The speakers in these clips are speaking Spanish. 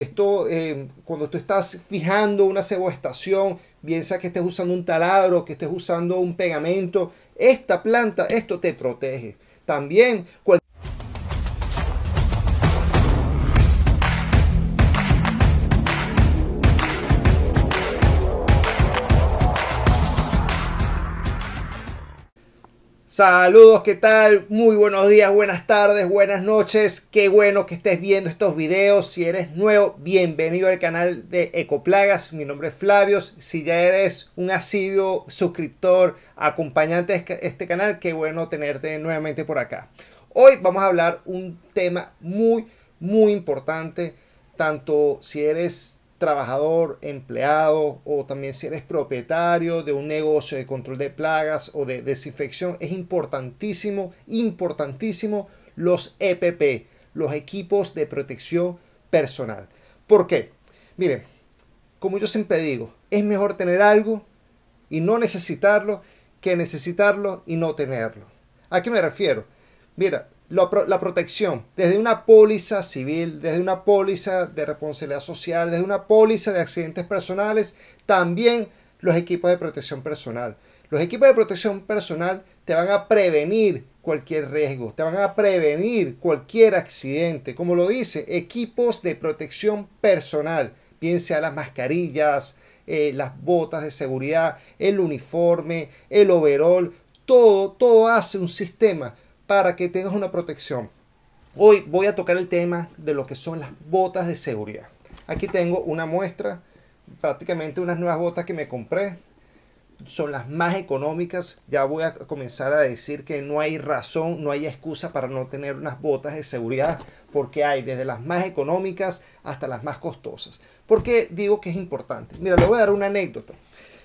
Esto, eh, cuando tú estás fijando una ceboestación, piensa que estés usando un taladro, que estés usando un pegamento, esta planta, esto te protege. También cualquier Saludos, ¿qué tal? Muy buenos días, buenas tardes, buenas noches. Qué bueno que estés viendo estos videos. Si eres nuevo, bienvenido al canal de Ecoplagas. Mi nombre es Flavio. Si ya eres un asiduo suscriptor, acompañante de este, este canal, qué bueno tenerte nuevamente por acá. Hoy vamos a hablar un tema muy, muy importante, tanto si eres trabajador, empleado o también si eres propietario de un negocio de control de plagas o de desinfección, es importantísimo, importantísimo los EPP, los equipos de protección personal. ¿Por qué? Miren, como yo siempre digo, es mejor tener algo y no necesitarlo que necesitarlo y no tenerlo. ¿A qué me refiero? Mira, la, protección desde una póliza civil, desde una póliza de responsabilidad social, desde una póliza de accidentes personales, también los equipos de protección personal. Los equipos de protección personal te van a prevenir cualquier riesgo, te van a prevenir cualquier accidente. Como lo dice, equipos de protección personal, piense a las mascarillas, eh, las botas de seguridad, el uniforme, el overall, todo, todo hace un sistema para que tengas una protección. Hoy voy a tocar el tema de lo que son las botas de seguridad. Aquí tengo una muestra, prácticamente unas nuevas botas que me compré. Son las más económicas. Ya voy a comenzar a decir que no hay razón, no hay excusa para no tener unas botas de seguridad, porque hay desde las más económicas hasta las más costosas. ¿Por qué digo que es importante? Mira, le voy a dar una anécdota.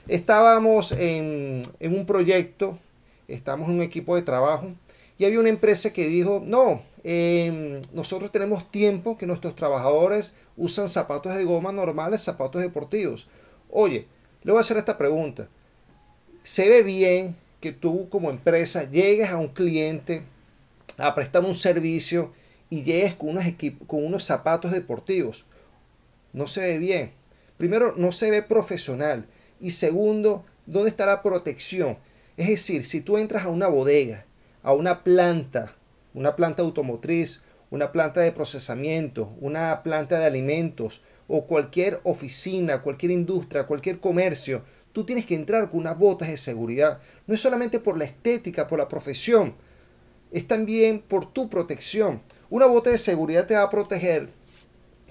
Estábamos en, en un proyecto, estamos en un equipo de trabajo y había una empresa que dijo, no, em, nosotros tenemos tiempo que nuestros trabajadores usan zapatos de goma normales, zapatos deportivos. Oye, le voy a hacer esta pregunta. ¿Se ve bien que tú como empresa llegues a un cliente a prestar un servicio y llegues con, con unos zapatos deportivos? No se ve bien. Primero, no se ve profesional. Y segundo, ¿dónde está la protección? Es decir, si tú entras a una bodega a una planta, una planta automotriz, una planta de procesamiento, una planta de alimentos o cualquier oficina, cualquier industria, cualquier comercio, tú tienes que entrar con unas botas de seguridad. No es solamente por la estética, por la profesión, es también por tu protección. Una bota de seguridad te va a proteger.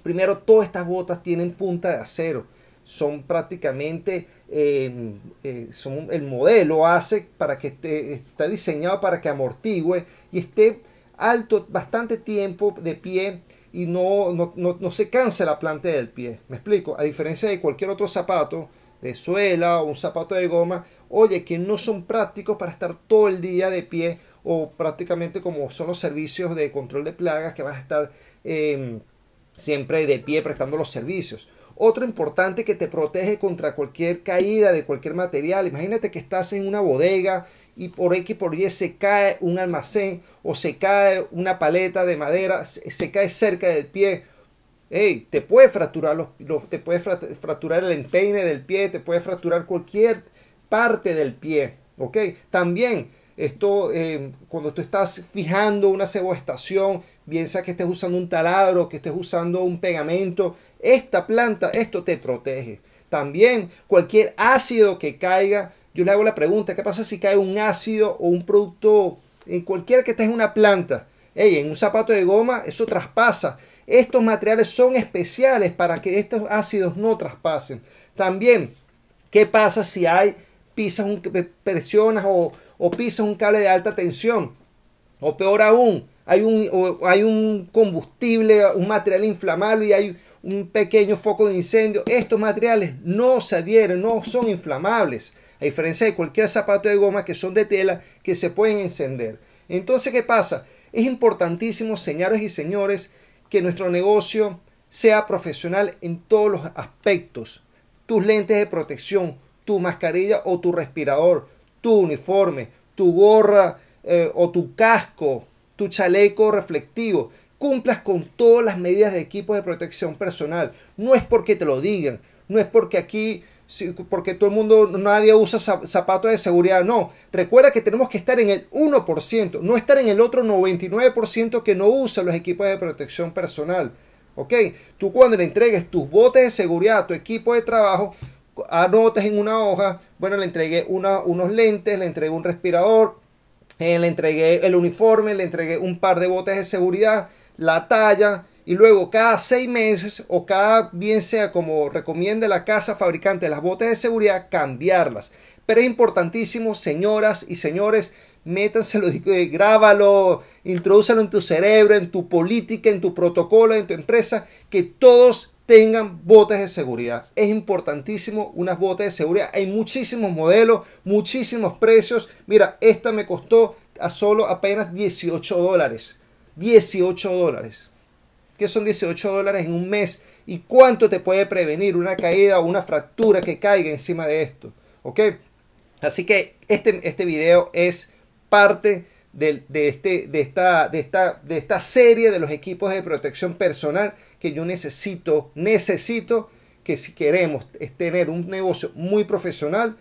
Primero, todas estas botas tienen punta de acero son prácticamente, eh, eh, son, el modelo hace para que esté, está diseñado para que amortigüe y esté alto bastante tiempo de pie y no, no, se canse la planta del pie. Me explico, a diferencia de cualquier otro zapato de suela o un zapato de goma, oye, que no son prácticos para estar todo el día de pie o prácticamente como son los servicios de control de plagas que vas a estar eh, siempre de pie prestando los servicios otro importante que te protege contra cualquier caída de cualquier material. Imagínate que estás en una bodega y por X por Y se cae un almacén o se cae una paleta de madera, se, cae cerca del pie. te puede fracturar los, te puede fracturar el empeine del pie, te puede fracturar cualquier parte del pie, También esto eh, cuando tú estás fijando una ceboestación Piensa que estés usando un taladro, que estés usando un pegamento, esta planta, esto te protege. También cualquier ácido que caiga, yo le hago la pregunta, ¿qué pasa si cae un ácido o un producto en cualquier que estés en una planta? en un zapato de goma eso traspasa. Estos materiales son especiales para que estos ácidos no traspasen. También, ¿qué pasa si hay pisas, un, presionas o, o pisas un cable de alta tensión? O peor aún, hay un, hay un combustible, un material inflamable y hay un pequeño foco de incendio. Estos materiales no se adhieren, no son inflamables, a diferencia de cualquier zapato de goma que son de tela que se pueden encender. Entonces, ¿qué pasa? Es importantísimo, señores y señores, que nuestro negocio sea profesional en todos los aspectos. Tus lentes de protección, tu mascarilla o tu respirador, tu uniforme, tu gorra eh, o tu casco, tu chaleco reflectivo, cumplas con todas las medidas de equipos de protección personal. No es porque te lo digan, no es porque aquí, porque todo el mundo, nadie usa zapatos de seguridad, no. Recuerda que tenemos que estar en el 1%, no estar en el otro 99% que no usa los equipos de protección personal. ¿Ok? Tú cuando le entregues tus botes de seguridad a tu equipo de trabajo, anotes en una hoja, bueno, le entregué unos lentes, le entregué un respirador, eh, le entregué el uniforme, le entregué un par de botes de seguridad, la talla, y luego cada seis meses o cada bien sea como recomiende la casa fabricante las botes de seguridad, cambiarlas. Pero es importantísimo, señoras y señores, métanselo, eh, grábalo, introdúcelo en tu cerebro, en tu política, en tu protocolo, en tu empresa, que todos tengan botes de seguridad. Es importantísimo unas botes de seguridad. Hay muchísimos modelos, muchísimos precios. Mira, esta me costó a solo apenas 18 dólares. 18 dólares. que son 18 dólares en un mes? ¿Y cuánto te puede prevenir una caída o una fractura que caiga encima de esto? ¿Ok? Así que este, este video es parte de, este, de, esta, de, esta, de esta serie de los equipos de protección personal que yo necesito, necesito que si queremos tener un negocio muy profesional,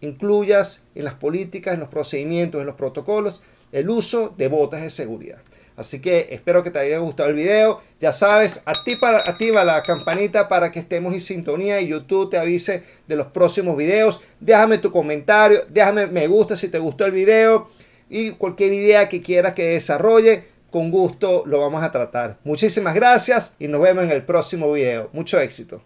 incluyas en las políticas, en los procedimientos, en los protocolos, el uso de botas de seguridad. Así que espero que te haya gustado el video. Ya sabes, activa, activa la campanita para que estemos en sintonía y YouTube te avise de los próximos videos. Déjame tu comentario, déjame me gusta si te gustó el video y cualquier idea que quieras que desarrolle, con gusto lo vamos a tratar. Muchísimas gracias y nos vemos en el próximo video. Mucho éxito.